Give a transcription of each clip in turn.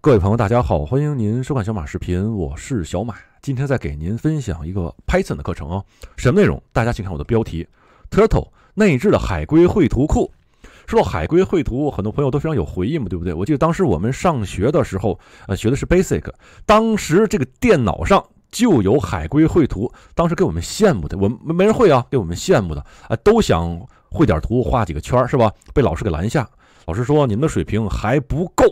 各位朋友，大家好，欢迎您收看小马视频，我是小马，今天再给您分享一个 Python 的课程哦。什么内容？大家请看我的标题：Turtle 内置的海龟绘图库。说到海龟绘图，很多朋友都非常有回忆嘛，对不对？我记得当时我们上学的时候，呃，学的是 Basic，当时这个电脑上就有海龟绘图，当时给我们羡慕的，我们没人会啊，给我们羡慕的，啊，都想会点图，画几个圈儿，是吧？被老师给拦下，老师说：“你们的水平还不够。”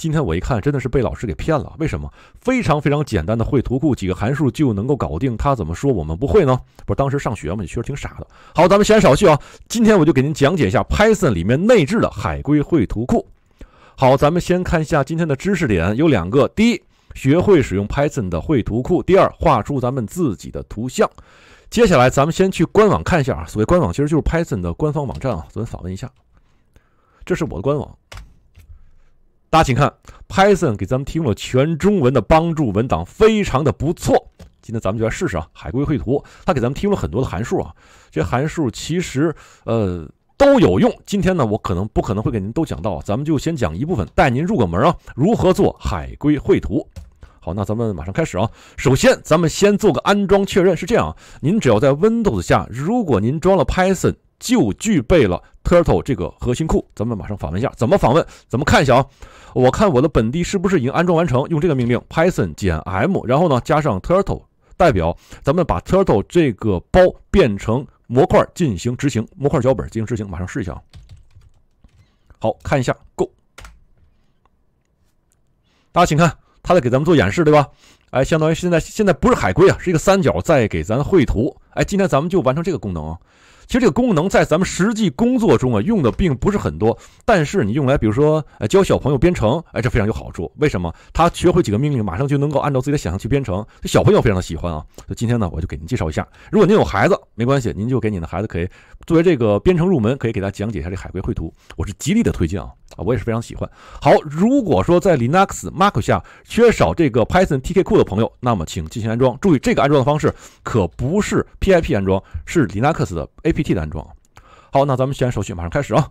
今天我一看，真的是被老师给骗了。为什么非常非常简单的绘图库，几个函数就能够搞定？他怎么说我们不会呢？不是当时上学嘛，你确实挺傻的。好，咱们闲少叙啊，今天我就给您讲解一下 Python 里面内置的海龟绘图库。好，咱们先看一下今天的知识点，有两个：第一，学会使用 Python 的绘图库；第二，画出咱们自己的图像。接下来咱们先去官网看一下啊，所谓官网其实就是 Python 的官方网站啊，咱们访问一下。这是我的官网。大家请看，Python 给咱们提供了全中文的帮助文档，非常的不错。今天咱们就来试试啊，海龟绘图。它给咱们提供了很多的函数啊，这些函数其实呃都有用。今天呢，我可能不可能会给您都讲到，咱们就先讲一部分，带您入个门啊，如何做海龟绘图。好，那咱们马上开始啊。首先，咱们先做个安装确认，是这样啊，您只要在 Windows 下，如果您装了 Python。就具备了 turtle 这个核心库，咱们马上访问一下，怎么访问？怎么看一下啊？我看我的本地是不是已经安装完成？用这个命令 python 减 m，然后呢加上 turtle，代表咱们把 turtle 这个包变成模块进行执行，模块脚本进行执行。马上试一下啊！好看一下，go。大家请看，他在给咱们做演示，对吧？哎，相当于现在现在不是海龟啊，是一个三角在给咱绘图。哎，今天咱们就完成这个功能啊！其实这个功能在咱们实际工作中啊用的并不是很多，但是你用来比如说，呃教小朋友编程，哎这非常有好处。为什么？他学会几个命令，马上就能够按照自己的想象去编程，这小朋友非常的喜欢啊。所以今天呢，我就给您介绍一下。如果您有孩子，没关系，您就给您的孩子可以作为这个编程入门，可以给大家讲解一下这海龟绘图，我是极力的推荐啊。啊，我也是非常喜欢。好，如果说在 Linux Mac 下缺少这个 Python TK 库的朋友，那么请进行安装。注意，这个安装的方式可不是 pip 安装，是 Linux 的 apt 的安装。好，那咱们先手续，马上开始啊。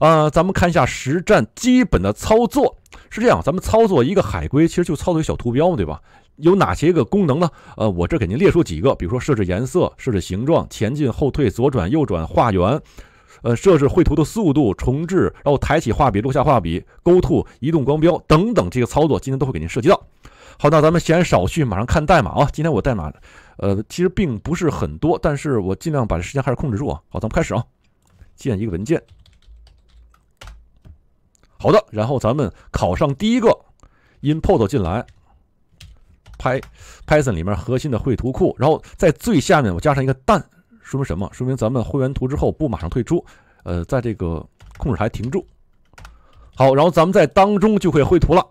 呃，咱们看一下实战基本的操作是这样，咱们操作一个海龟，其实就操作一个小图标嘛，对吧？有哪些个功能呢？呃，我这给您列出几个，比如说设置颜色、设置形状、前进、后退、左转、右转、画圆。呃，设置绘图的速度、重置，然后抬起画笔、落下画笔、勾涂、移动光标等等，这些操作今天都会给您涉及到。好，那咱们言少叙，马上看代码啊。今天我代码，呃，其实并不是很多，但是我尽量把时间还是控制住啊。好，咱们开始啊，建一个文件。好的，然后咱们考上第一个，import 进来，py Python 里面核心的绘图库，然后在最下面我加上一个蛋。说明什么？说明咱们绘完图之后不马上退出，呃，在这个控制台停住。好，然后咱们在当中就可以绘图了。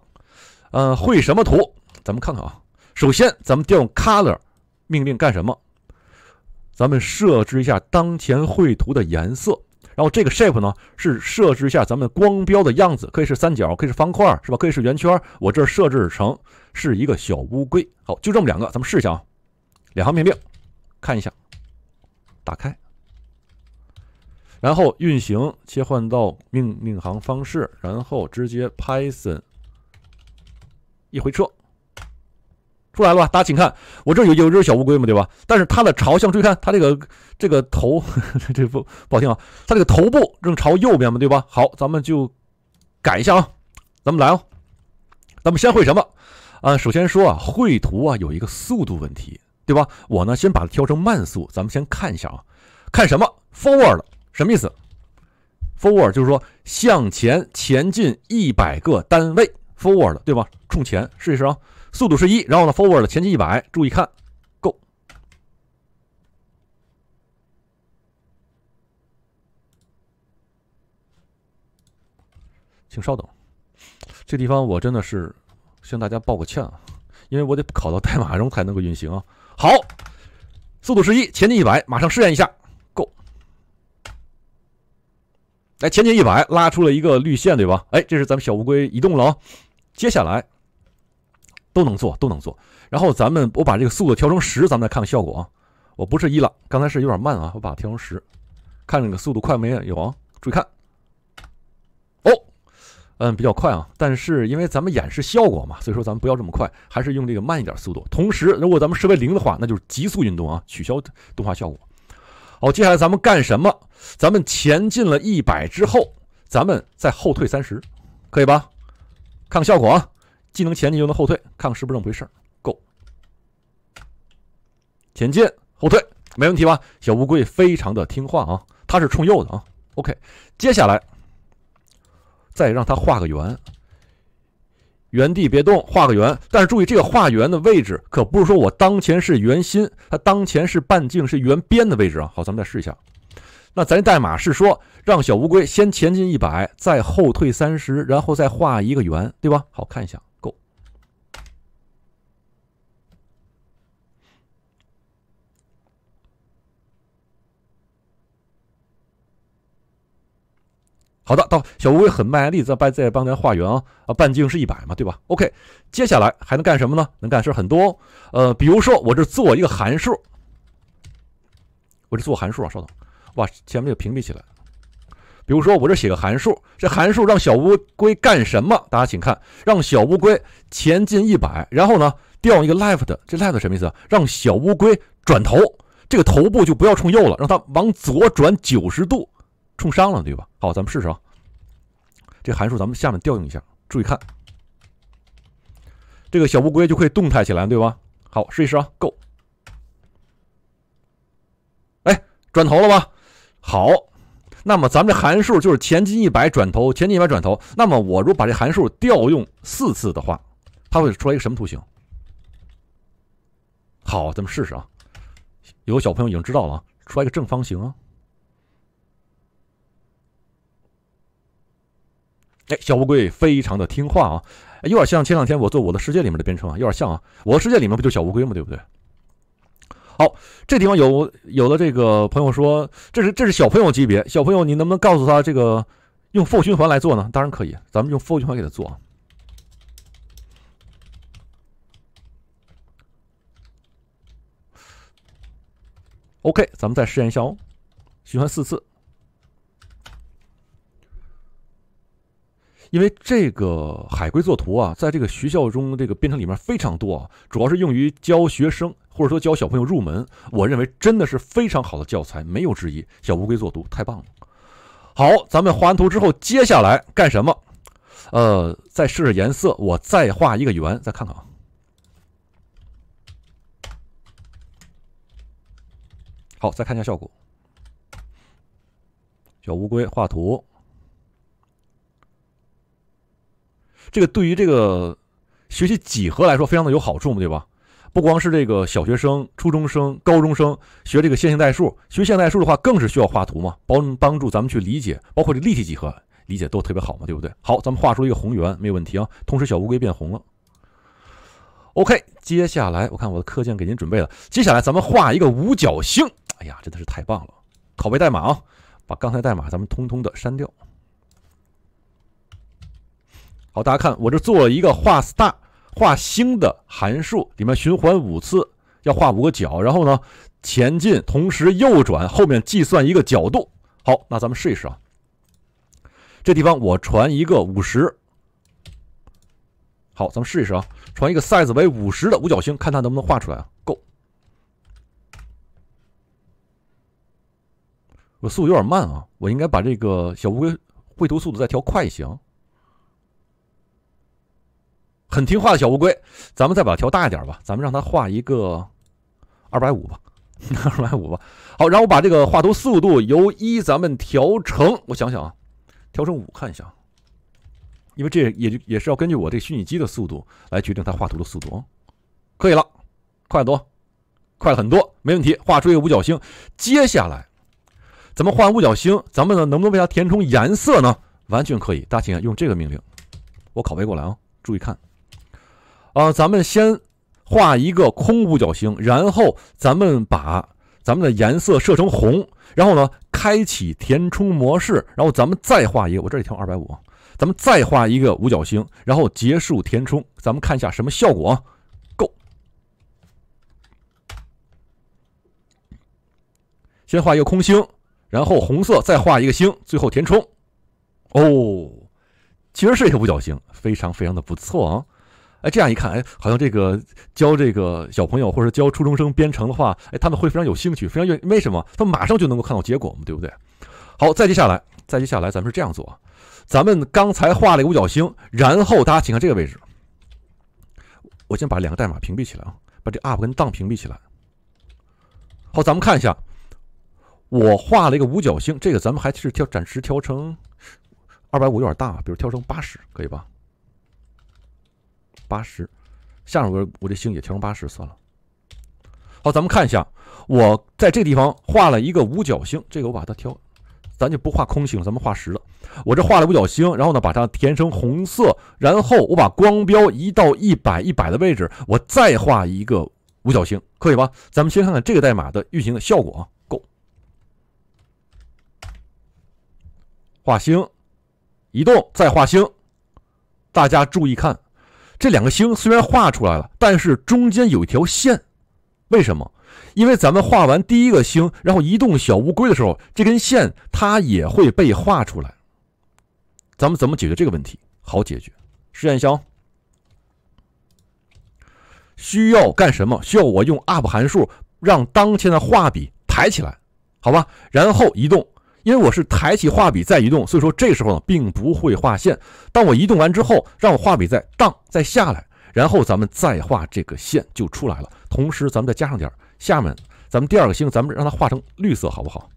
呃，绘什么图？咱们看看啊。首先，咱们调用 color 命令干什么？咱们设置一下当前绘图的颜色。然后这个 shape 呢，是设置一下咱们光标的样子，可以是三角，可以是方块，是吧？可以是圆圈。我这设置成是一个小乌龟。好，就这么两个，咱们试一下啊，两行命令，看一下。打开，然后运行，切换到命命行方式，然后直接 Python 一回车，出来了吧？大家请看，我这有有只小乌龟嘛，对吧？但是它的朝向，注意看，它这个这个头，这不不好听啊，它这个头部正朝右边嘛，对吧？好，咱们就改一下啊，咱们来啊，咱们先会什么啊？首先说啊，绘图啊，有一个速度问题。对吧？我呢，先把它调成慢速，咱们先看一下啊。看什么？Forward，什么意思？Forward 就是说向前前进一百个单位。Forward，对吧？冲前，试一试啊。速度是一，然后呢，Forward 前进一百，注意看，Go。请稍等，这地方我真的是向大家抱个歉啊，因为我得考到代码中才能够运行啊。好，速度十一，前进一百，马上试验一下。Go，哎，前进一百，拉出了一个绿线，对吧？哎，这是咱们小乌龟移动了啊。接下来都能做，都能做。然后咱们我把这个速度调成十，咱们来看看效果啊。我不是一了，刚才是有点慢啊，我把它调成十，看这个速度快没有啊？注意看。嗯，比较快啊，但是因为咱们演示效果嘛，所以说咱们不要这么快，还是用这个慢一点速度。同时，如果咱们设为零的话，那就是极速运动啊，取消动画效果。好，接下来咱们干什么？咱们前进了一百之后，咱们再后退三十，可以吧？看看效果啊，既能前进又能后退，看看是不是这么回事儿。Go，前进后退没问题吧？小乌龟非常的听话啊，它是冲右的啊。OK，接下来。再让它画个圆，原地别动，画个圆。但是注意，这个画圆的位置可不是说我当前是圆心，它当前是半径，是圆边的位置啊。好，咱们再试一下。那咱代码是说，让小乌龟先前进一百，再后退三十，然后再画一个圆，对吧？好看一下，Go。好的，到小乌龟很卖力在半在帮咱画圆啊啊，半径是一百嘛，对吧？OK，接下来还能干什么呢？能干事很多哦。呃，比如说我这做一个函数，我这做函数啊，稍等，我把前面就屏蔽起来。比如说我这写个函数，这函数让小乌龟干什么？大家请看，让小乌龟前进一百，然后呢调一个 left，这 left 什么意思啊？让小乌龟转头，这个头部就不要冲右了，让它往左转九十度。冲伤了，对吧？好，咱们试试啊。这函数咱们下面调用一下，注意看，这个小乌龟就会动态起来，对吧？好，试一试啊。Go，哎，转头了吧？好，那么咱们这函数就是前进一百转头，前进一百转头。那么我如果把这函数调用四次的话，它会出来一个什么图形？好，咱们试试啊。有小朋友已经知道了啊，出来一个正方形啊。哎，小乌龟非常的听话啊，有点像前两天我做《我的世界》里面的编程啊，有点像啊，《我的世界》里面不就小乌龟吗？对不对？好，这地方有有的这个朋友说，这是这是小朋友级别，小朋友你能不能告诉他这个用 for 循环来做呢？当然可以，咱们用 for 循环给他做。OK，咱们再试验一下哦，循环四次。因为这个海龟作图啊，在这个学校中，这个编程里面非常多，主要是用于教学生或者说教小朋友入门。我认为真的是非常好的教材，没有之一。小乌龟作图太棒了。好，咱们画完图之后，接下来干什么？呃，再试试颜色，我再画一个圆，再看看啊。好，再看一下效果。小乌龟画图。这个对于这个学习几何来说非常的有好处嘛，对吧？不光是这个小学生、初中生、高中生学这个线性代数，学线性代数的话，更是需要画图嘛，帮帮助咱们去理解，包括这立体几何理解都特别好嘛，对不对？好，咱们画出一个红圆，没有问题啊。同时，小乌龟变红了。OK，接下来我看我的课件给您准备了，接下来咱们画一个五角星。哎呀，真的是太棒了！拷贝代码啊，把刚才代码咱们通通的删掉。好，大家看，我这做了一个画 star 画星的函数，里面循环五次，要画五个角，然后呢前进，同时右转，后面计算一个角度。好，那咱们试一试啊。这地方我传一个五十。好，咱们试一试啊，传一个 size 为五十的五角星，看它能不能画出来啊。Go。我速度有点慢啊，我应该把这个小乌龟绘图速度再调快一些。啊。很听话的小乌龟，咱们再把它调大一点吧。咱们让它画一个二百五吧，二百五吧。好，然后我把这个画图速度由一咱们调成，我想想啊，调成五看一下，因为这也也是要根据我这个虚拟机的速度来决定它画图的速度。可以了，快多，快很多，没问题。画出一个五角星。接下来咱们画五角星，咱们呢能不能为它填充颜色呢？完全可以。大家请用这个命令，我拷贝过来啊，注意看。啊，咱们先画一个空五角星，然后咱们把咱们的颜色设成红，然后呢，开启填充模式，然后咱们再画一个，我这里调二百五，咱们再画一个五角星，然后结束填充，咱们看一下什么效果。Go，先画一个空星，然后红色再画一个星，最后填充。哦，其实是一个五角星，非常非常的不错啊。哎，这样一看，哎，好像这个教这个小朋友，或者教初中生编程的话，哎，他们会非常有兴趣，非常愿意。为什么？他们马上就能够看到结果嘛，对不对？好，再接下来，再接下来，咱们是这样做啊。咱们刚才画了一个五角星，然后大家请看这个位置。我先把两个代码屏蔽起来啊，把这 up 跟 down 屏蔽起来。好，咱们看一下，我画了一个五角星，这个咱们还是调，暂时调成二百五有点大，比如调成八十，可以吧？八十，下面我我这星也调成八十算了。好，咱们看一下，我在这个地方画了一个五角星，这个我把它调，咱就不画空星了，咱们画实的。我这画了五角星，然后呢把它填成红色，然后我把光标移到一百一百的位置，我再画一个五角星，可以吧？咱们先看看这个代码的运行的效果。Go，画星，移动，再画星，大家注意看。这两个星虽然画出来了，但是中间有一条线，为什么？因为咱们画完第一个星，然后移动小乌龟的时候，这根线它也会被画出来。咱们怎么解决这个问题？好解决，实验箱需要干什么？需要我用 up 函数让当前的画笔抬起来，好吧？然后移动。因为我是抬起画笔再移动，所以说这时候呢并不会画线。当我移动完之后，让我画笔再荡再下来，然后咱们再画这个线就出来了。同时，咱们再加上点下面，咱们第二个星，咱们让它画成绿色，好不好？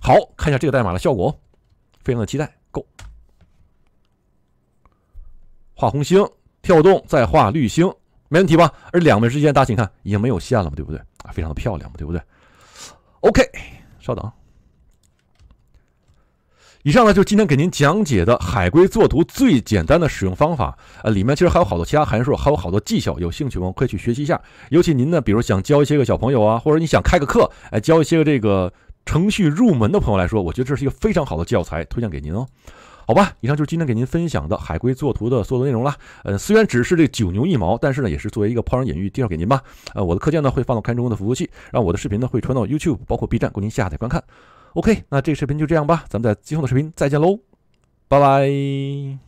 好看一下这个代码的效果，非常的期待。Go，画红星跳动，再画绿星，没问题吧？而两面之间，大家请看，已经没有线了嘛，对不对？非常的漂亮嘛，对不对？OK，稍等。以上呢，就是今天给您讲解的海龟作图最简单的使用方法。呃，里面其实还有好多其他函数，还有好多技巧。有兴趣朋友可以去学习一下。尤其您呢，比如想教一些个小朋友啊，或者你想开个课，哎，教一些个这个程序入门的朋友来说，我觉得这是一个非常好的教材，推荐给您哦。好吧，以上就是今天给您分享的海龟作图的所有内容了。呃，虽然只是这九牛一毛，但是呢，也是作为一个抛砖引玉，介绍给您吧。呃，我的课件呢会放到看中的服务器，然后我的视频呢会传到 YouTube，包括 B 站，供您下载观看。OK，那这个视频就这样吧，咱们在今后的视频再见喽，拜拜。